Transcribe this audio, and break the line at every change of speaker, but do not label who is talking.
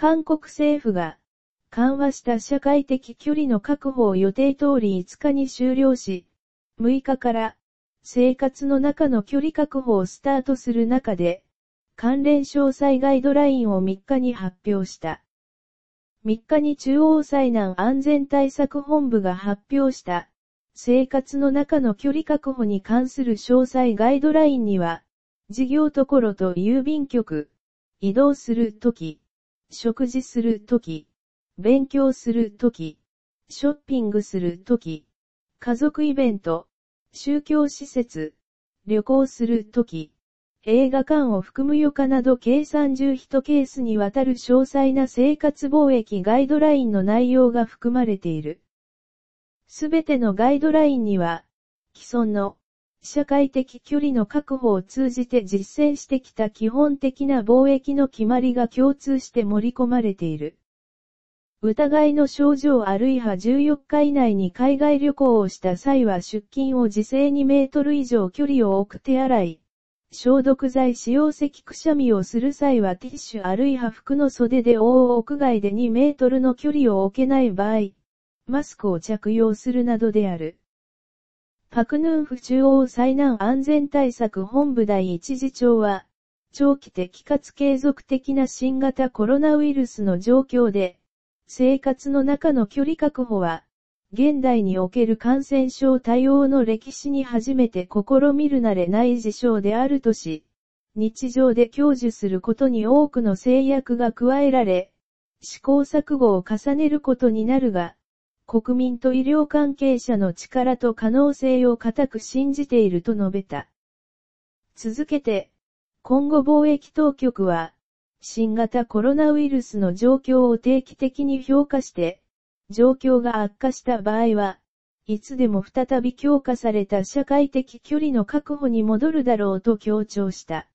韓国政府が、緩和した社会的距離の確保を予定通り5日に終了し、6日から、生活の中の距離確保をスタートする中で、関連詳細ガイドラインを3日に発表した。3日に中央災難安全対策本部が発表した、生活の中の距離確保に関する詳細ガイドラインには、事業所と郵便局、移動するとき、食事するとき、勉強するとき、ショッピングするとき、家族イベント、宗教施設、旅行するとき、映画館を含む余暇など計31ケースにわたる詳細な生活貿易ガイドラインの内容が含まれている。すべてのガイドラインには、既存の社会的距離の確保を通じて実践してきた基本的な貿易の決まりが共通して盛り込まれている。疑いの症状あるいは14日以内に海外旅行をした際は出勤を時制2メートル以上距離を置く手洗い。消毒剤使用咳くしゃみをする際はティッシュあるいは服の袖で覆う屋外で2メートルの距離を置けない場合、マスクを着用するなどである。パクヌンフ中央災難安全対策本部第一次長は、長期的かつ継続的な新型コロナウイルスの状況で、生活の中の距離確保は、現代における感染症対応の歴史に初めて試みるなれない事象であるとし、日常で享受することに多くの制約が加えられ、試行錯誤を重ねることになるが、国民と医療関係者の力と可能性を固く信じていると述べた。続けて、今後貿易当局は、新型コロナウイルスの状況を定期的に評価して、状況が悪化した場合は、いつでも再び強化された社会的距離の確保に戻るだろうと強調した。